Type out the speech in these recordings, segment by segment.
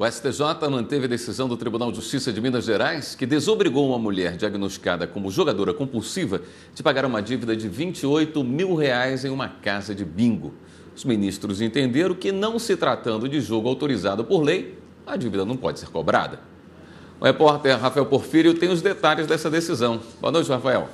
O STJ manteve a decisão do Tribunal de Justiça de Minas Gerais que desobrigou uma mulher diagnosticada como jogadora compulsiva de pagar uma dívida de 28 mil reais em uma casa de bingo. Os ministros entenderam que, não se tratando de jogo autorizado por lei, a dívida não pode ser cobrada. O repórter Rafael Porfírio tem os detalhes dessa decisão. Boa noite, Rafael.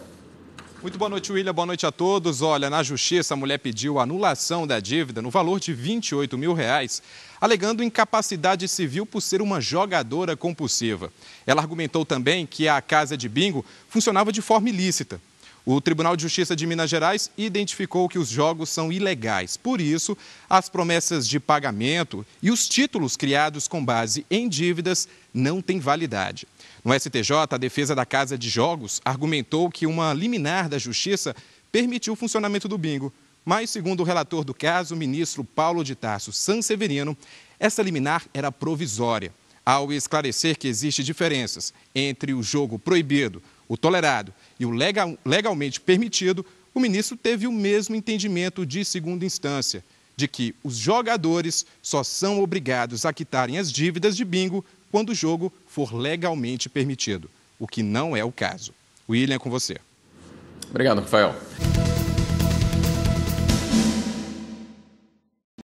Muito boa noite, William. Boa noite a todos. Olha, na justiça, a mulher pediu anulação da dívida no valor de 28 mil reais, alegando incapacidade civil por ser uma jogadora compulsiva. Ela argumentou também que a casa de bingo funcionava de forma ilícita o Tribunal de Justiça de Minas Gerais identificou que os jogos são ilegais. Por isso, as promessas de pagamento e os títulos criados com base em dívidas não têm validade. No STJ, a defesa da Casa de Jogos argumentou que uma liminar da Justiça permitiu o funcionamento do bingo. Mas, segundo o relator do caso, o ministro Paulo de Tarso Sanseverino, essa liminar era provisória, ao esclarecer que existem diferenças entre o jogo proibido, o tolerado e o legalmente permitido, o ministro teve o mesmo entendimento de segunda instância, de que os jogadores só são obrigados a quitarem as dívidas de bingo quando o jogo for legalmente permitido, o que não é o caso. William, é com você. Obrigado, Rafael.